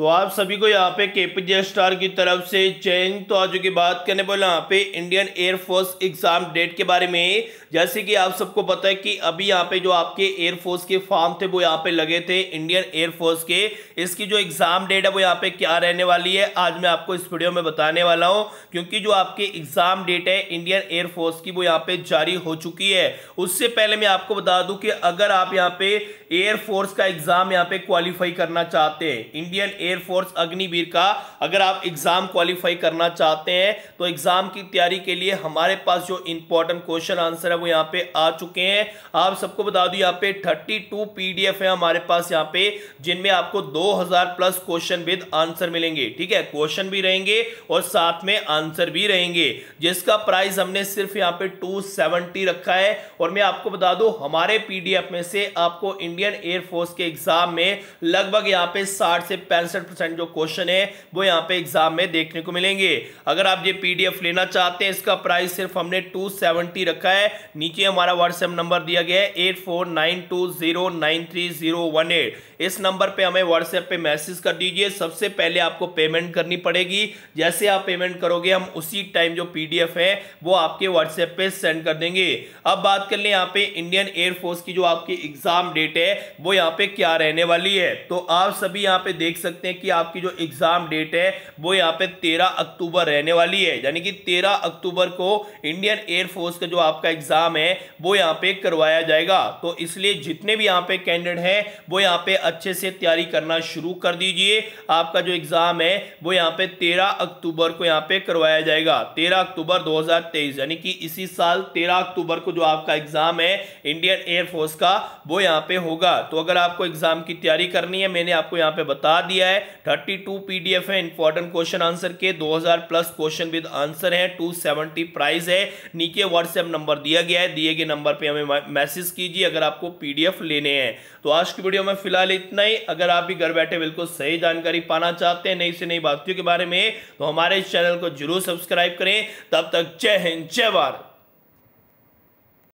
तो आप सभी को यहाँ पे के पी जे स्टार की तरफ से चयन तो आज की बात करने बोले यहाँ पे इंडियन एयरफोर्स एग्जाम डेट के बारे में जैसे कि आप सबको पता है कि अभी यहाँ पे जो आपके एयरफोर्स के फॉर्म थे वो यहाँ पे लगे थे इंडियन एयरफोर्स के इसकी जो एग्जाम डेट है वो यहाँ पे क्या रहने वाली है आज मैं आपको इस वीडियो में बताने वाला हूँ क्योंकि जो आपके एग्जाम डेट है इंडियन एयरफोर्स की वो यहाँ पे जारी हो चुकी है उससे पहले मैं आपको बता दू कि अगर आप यहाँ पे एयरफोर्स का एग्जाम यहाँ पे क्वालिफाई करना चाहते हैं इंडियन एयरफोर्स अग्निवीर का अगर आप एग्जाम क्वालिफाई करना चाहते हैं तो एग्जाम की तैयारी के लिए हमारे पास जो इंपॉर्टेंट क्वेश्चन आंसर है वो यहाँ पे आ चुके हैं आप सबको बता दू यहाँ पे थर्टी टू है हमारे पास यहाँ पे जिनमें आपको दो प्लस क्वेश्चन विद आंसर मिलेंगे ठीक है क्वेश्चन भी रहेंगे और साथ में आंसर भी रहेंगे जिसका प्राइस हमने सिर्फ यहाँ पे टू रखा है और मैं आपको बता दू हमारे पीडीएफ में से आपको इंडियन एयरफोर्स के एग्जाम में लगभग यहाँ पे 60 से पैंसठ पैंसठ परसेंट जो क्वेश्चन है वो यहाँ पे एग्जाम में देखने को मिलेंगे अगर आप ये पी लेना चाहते हैं इसका प्राइस सिर्फ हमने टू रखा है नीचे हमारा व्हाट्सएप नंबर दिया गया है एट एट इस नंबर पे हमें व्हाट्सएप पे मैसेज कर दीजिए सबसे पहले आपको पेमेंट करनी पड़ेगी जैसे आप पेमेंट करोगे हम उसी टाइम जो पीडीएफ है वो आपके व्हाट्सएप पे सेंड कर देंगे अब बात कर लें यहाँ पे इंडियन एयरफोर्स की जो आपकी एग्जाम डेट है वो यहाँ पे क्या रहने वाली है तो आप सभी यहाँ पे देख सकते सकते हैं कि आपकी जो एग्ज़ाम डेट है वो यहाँ पे तेरह अक्टूबर रहने वाली है यानी कि तेरह अक्टूबर को इंडियन एयरफोर्स का जो आपका एग्ज़ाम है वो यहाँ पे करवाया जाएगा तो इसलिए जितने भी यहाँ पे कैंडिडेट हैं वो यहाँ पे अच्छे से तैयारी करना शुरू कर दीजिए आपका जो एग्ज़ाम है वो यहाँ पे तेरह अक्टूबर को यहाँ पे करवाया जाएगा तेरह अक्टूबर दो यानी कि इसी साल तेरह अक्टूबर को जो आपका एग्ज़ाम है इंडियन एयरफोर्स का वो यहाँ पे होगा तो अगर आपको एग्ज़ाम की तैयारी करनी है मैंने आपको यहाँ पे बता दिया है थर्टी टू पी है इंपॉर्टेंट क्वेश्चन आंसर के 2000 प्लस क्वेश्चन विद आंसर है 270 प्राइस है नीचे व्हाट्सएप नंबर दिया गया है दिए गए नंबर पे हमें मैसेज कीजिए अगर आपको पीडीएफ लेने हैं तो आज की वीडियो में फिलहाल इतना ही अगर आप भी घर बैठे बिल्कुल सही जानकारी पाना चाहते हैं नई से नई बातियों के बारे में तो हमारे इस चैनल को जरूर सब्सक्राइब करें तब तक जय हिंद जय भारत